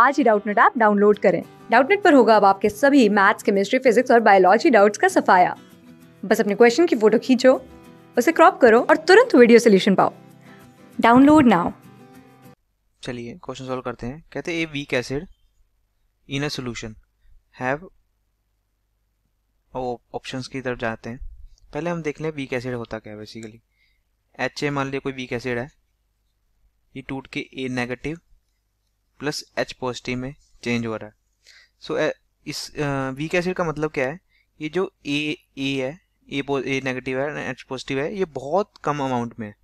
आज ही Doubtnut app download करें डाउटनेट पर होगा अब आपके सभी मैथ्स केमिस्ट्री फिजिक्स और बायोलॉजी डाउट्स का सफाया बस अपने क्वेश्चन की फोटो खींचो उसे क्रॉप करो और तुरंत वीडियो सोल्यूशन पाओ डाउनलोड नाउ चलिए क्वेश्चन सॉल्व करते हैं कहते हैं a weak acid in a solution have options की तरफ जाते हैं पहले हम देख लें वीक एसिड होता क्या है बेसिकली एच ए मान लिया कोई वीक एसिड है ये टूट के A negative plus H positive में चेंज हो रहा है सो so, इस वीक एसिड का मतलब क्या है ये जो ए ए है ए ए नेगेटिव है एच पॉजिटिव है ये बहुत कम अमाउंट में है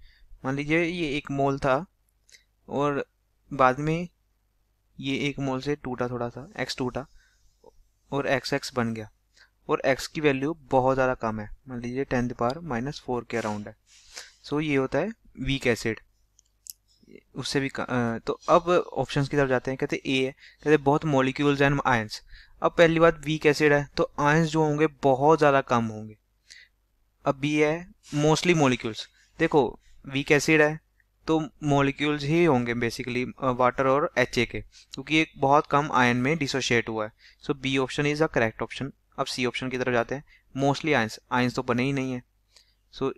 मान लीजिए ये एक मोल था और बाद में ये एक मोल से टूटा थोड़ा सा एक्स टूटा और एक्स एक्स बन गया और एक्स की वैल्यू बहुत ज़्यादा कम है मान लीजिए टेंथ पार माइनस फोर के अराउंड है सो so, ये होता है वीक एसिड उससे भी का, तो अब ऑप्शंस की तरफ जाते हैं कहते ए है कहते बहुत मॉलिक्यूल्स एंड आयंस अब पहली बात वीक एसिड है तो आयंस जो होंगे बहुत ज़्यादा कम होंगे अब बी है मोस्टली मॉलिक्यूल्स देखो वीक एसिड है तो मॉलिक्यूल्स ही होंगे बेसिकली वाटर और एच के क्योंकि ये बहुत कम आयन में डिसोशिएट हुआ है so B option is a correct option अब सी ऑप्शन की तरफ जाते हैं मोस्टली आयंस आयंस तो बने ही नहीं है सो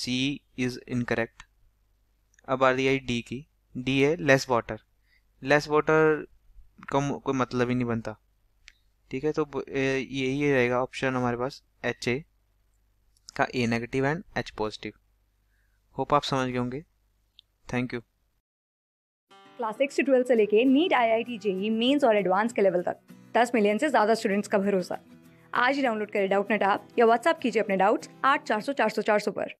सी इज़ इनकरेक्ट अब आ रही है डी की डी है लेस वाटर लेस वाटर कम कोई मतलब ही नहीं बनता ठीक है तो यही रहेगा ऑप्शन हमारे पास एच ए का A negative and H positive hope आप समझ गए होंगे थैंक यू क्लास सिक्स से ट्वेल्थ से लेके NEET I I T JEE mains और एडवांस के लेवल तक दस मिलियन से ज़्यादा स्टूडेंट्स का भरोसा आज ही डाउनलोड करें डाउट नेट आप या व्हाट्सअप कीजिए अपने डाउट्स आठ चार सौ चार सौ चार सौ पर